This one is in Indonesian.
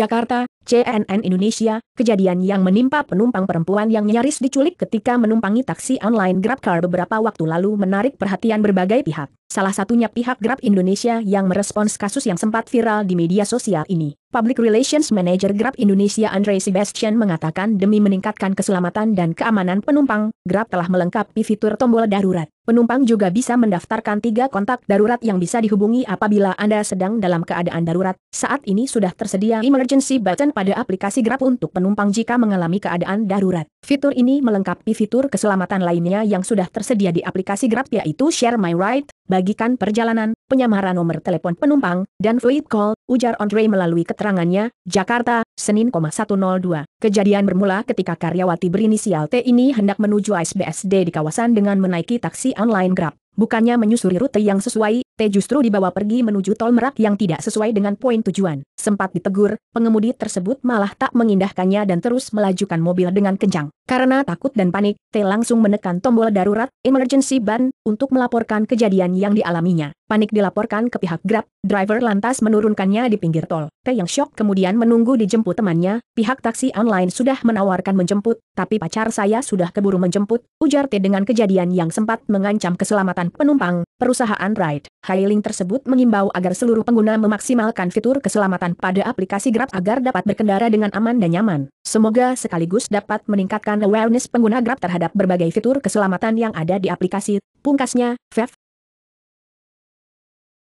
Jakarta, CNN Indonesia, kejadian yang menimpa penumpang perempuan yang nyaris diculik ketika menumpangi taksi online GrabCar beberapa waktu lalu menarik perhatian berbagai pihak. Salah satunya pihak Grab Indonesia yang merespons kasus yang sempat viral di media sosial ini. Public Relations Manager Grab Indonesia Andre Sebastian mengatakan demi meningkatkan keselamatan dan keamanan penumpang, Grab telah melengkapi fitur tombol darurat. Penumpang juga bisa mendaftarkan tiga kontak darurat yang bisa dihubungi apabila Anda sedang dalam keadaan darurat. Saat ini sudah tersedia emergency button pada aplikasi Grab untuk penumpang jika mengalami keadaan darurat. Fitur ini melengkapi fitur keselamatan lainnya yang sudah tersedia di aplikasi Grab yaitu Share My Ride, bagikan perjalanan, penyamaran nomor telepon penumpang, dan Fleet call, ujar Andre melalui keterangannya, Jakarta, Senin, 102. Kejadian bermula ketika karyawati berinisial T ini hendak menuju ASBSD di kawasan dengan menaiki taksi online Grab. Bukannya menyusuri rute yang sesuai, T justru dibawa pergi menuju tol Merak yang tidak sesuai dengan poin tujuan. Sempat ditegur, pengemudi tersebut malah tak mengindahkannya dan terus melajukan mobil dengan kencang. Karena takut dan panik, T langsung menekan tombol darurat, emergency ban, untuk melaporkan kejadian yang dialaminya. Panik dilaporkan ke pihak Grab, driver lantas menurunkannya di pinggir tol. T yang shock kemudian menunggu dijemput temannya, pihak taksi online sudah menawarkan menjemput, tapi pacar saya sudah keburu menjemput, ujar T dengan kejadian yang sempat mengancam keselamatan penumpang, perusahaan ride. Hailing tersebut mengimbau agar seluruh pengguna memaksimalkan fitur keselamatan pada aplikasi Grab agar dapat berkendara dengan aman dan nyaman. Semoga sekaligus dapat meningkatkan awareness pengguna Grab terhadap berbagai fitur keselamatan yang ada di aplikasi. Pungkasnya, Fev,